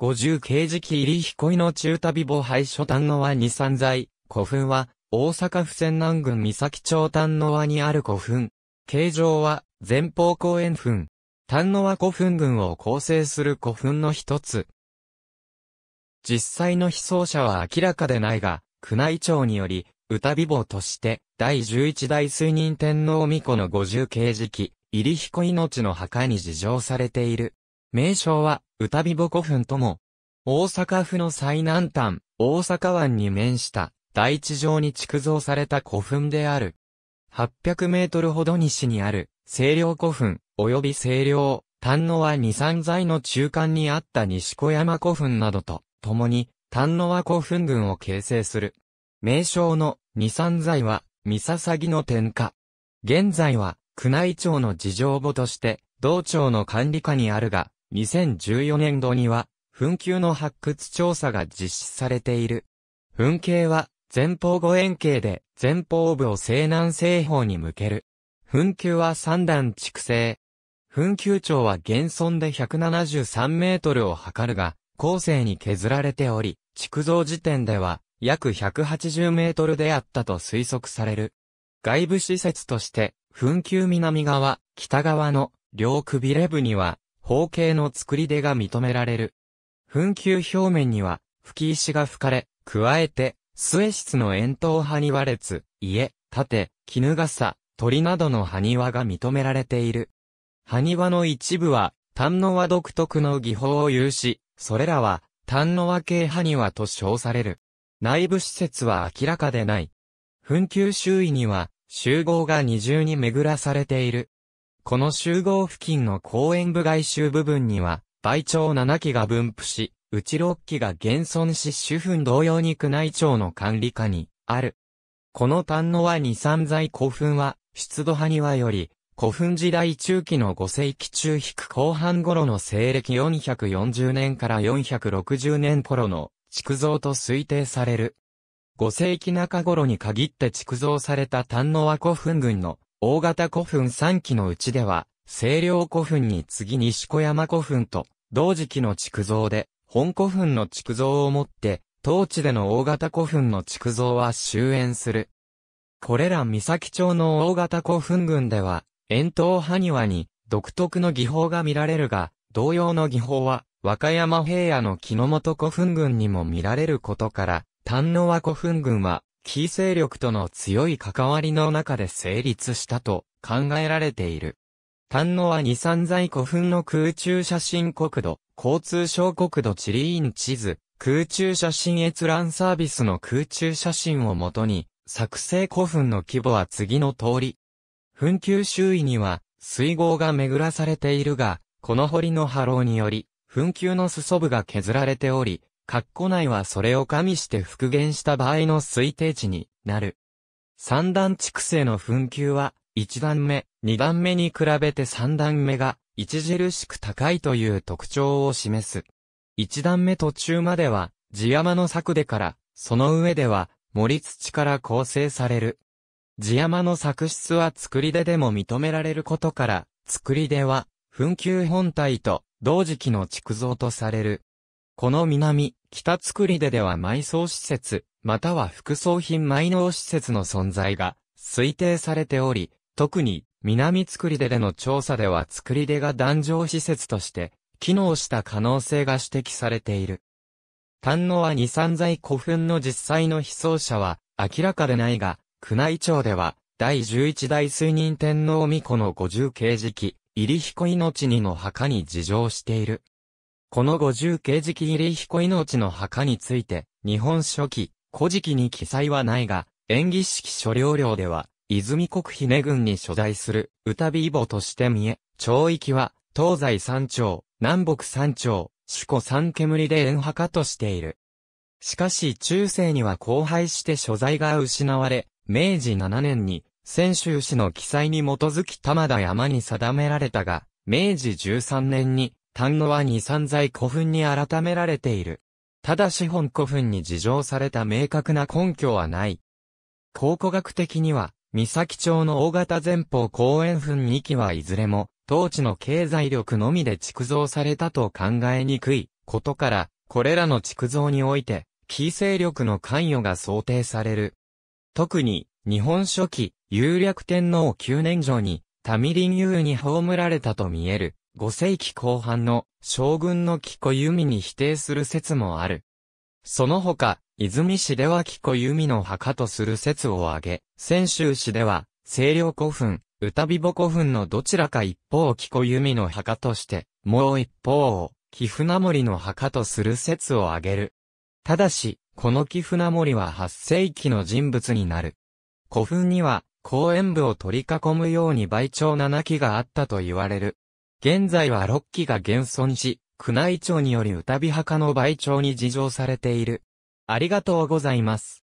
50刑事期入り彦の中旅母廃所丹の輪二三在。古墳は、大阪府泉南郡三崎町丹の輪にある古墳。形状は、前方後円墳。丹の輪古墳群を構成する古墳の一つ。実際の被葬者は明らかでないが、宮内庁により、歌美母として、第十一代水任天皇御子の五十刑事期、入彦命の墓に事情されている。名称は、歌母古墳とも、大阪府の最南端、大阪湾に面した大地上に築造された古墳である。800メートルほど西にある、清涼古墳、及び清涼、丹野は二三在の中間にあった西小山古墳などと、共に、丹野は古墳群を形成する。名称の二三在は、三笹ぎの天下。現在は、宮内庁の事情簿として、道庁の管理下にあるが、2014年度には、墳丘の発掘調査が実施されている。墳形は、前方五円形で、前方部を西南西方に向ける。墳丘は三段築成。墳丘長は現存で173メートルを測るが、後世に削られており、築造時点では約180メートルであったと推測される。外部施設として、墳丘南側、北側の両くびれ部には、方形の作り出が認められる。紛糾表面には、吹石が吹かれ、加えて、末室の円筒派に割れつ、家、盾、絹笠、鳥などの埴輪が認められている。埴輪の一部は、丹野和独特の技法を有し、それらは、丹野和系埴輪と称される。内部施設は明らかでない。紛糾周囲には、集合が二重に巡らされている。この集合付近の公園部外周部分には、倍長7基が分布し、うち6機が現存し主墳同様に宮内庁の管理下に、ある。この丹野は二三在古墳は、出土派庭より、古墳時代中期の5世紀中引く後半頃の西暦440年から460年頃の築造と推定される。5世紀中頃に限って築造された丹野は古墳群の大型古墳3基のうちでは、清涼古墳に次西小山古墳と、同時期の築造で、本古墳の築造をもって、当地での大型古墳の築造は終焉する。これら三崎町の大型古墳群では、円筒埴輪に独特の技法が見られるが、同様の技法は、和歌山平野の木の本古墳群にも見られることから、丹野和古墳群はキー勢力との強い関わりの中で成立したと考えられている。丹野は二三在古墳の空中写真国土、交通省国土地理院地図、空中写真閲覧サービスの空中写真をもとに、作成古墳の規模は次の通り。墳丘周囲には水郷が巡らされているが、この堀の波浪により、墳丘の裾部が削られており、括弧内はそれを加味して復元した場合の推定値になる。三段畜生の紛糾は、一段目、二段目に比べて三段目が、著しく高いという特徴を示す。一段目途中までは、地山の作でから、その上では、森土から構成される。地山の作質は作り出でも認められることから、作り出は、紛糾本体と、同時期の築造とされる。この南、北作りででは埋葬施設、または副葬品埋納施設の存在が推定されており、特に南作りででの調査では作り出が壇上施設として機能した可能性が指摘されている。丹野は二三在古墳の実際の被葬者は明らかでないが、宮内庁では第十一代水任天皇巫女の五十事記、入彦命にの墓に事情している。この五十慶直入り彦命の墓について、日本初期、古事記に記載はないが、演技式所領領では、泉国姫軍に所在する、歌美母として見え、町域は、東西三町、南北三町、主古三煙で縁墓としている。しかし中世には荒廃して所在が失われ、明治7年に、泉州市の記載に基づき玉田山に定められたが、明治13年に、単語は二三在古墳に改められている。ただし本古墳に事情された明確な根拠はない。考古学的には、三崎町の大型前方公園墳2基はいずれも、当地の経済力のみで築造されたと考えにくいことから、これらの築造において、非勢力の関与が想定される。特に、日本初期、有略天皇9年上に、タミリンユに葬られたと見える、5世紀後半の将軍の木子弓に否定する説もある。その他、泉市では木子弓の墓とする説を挙げ、泉州市では、清涼古墳、歌びぼ古墳のどちらか一方を木子弓の墓として、もう一方を、貴船森の墓とする説を挙げる。ただし、この貴船森は8世紀の人物になる。古墳には、公園部を取り囲むように倍長7基があったと言われる。現在は6基が現存し、宮内庁により歌美墓の倍調に事情されている。ありがとうございます。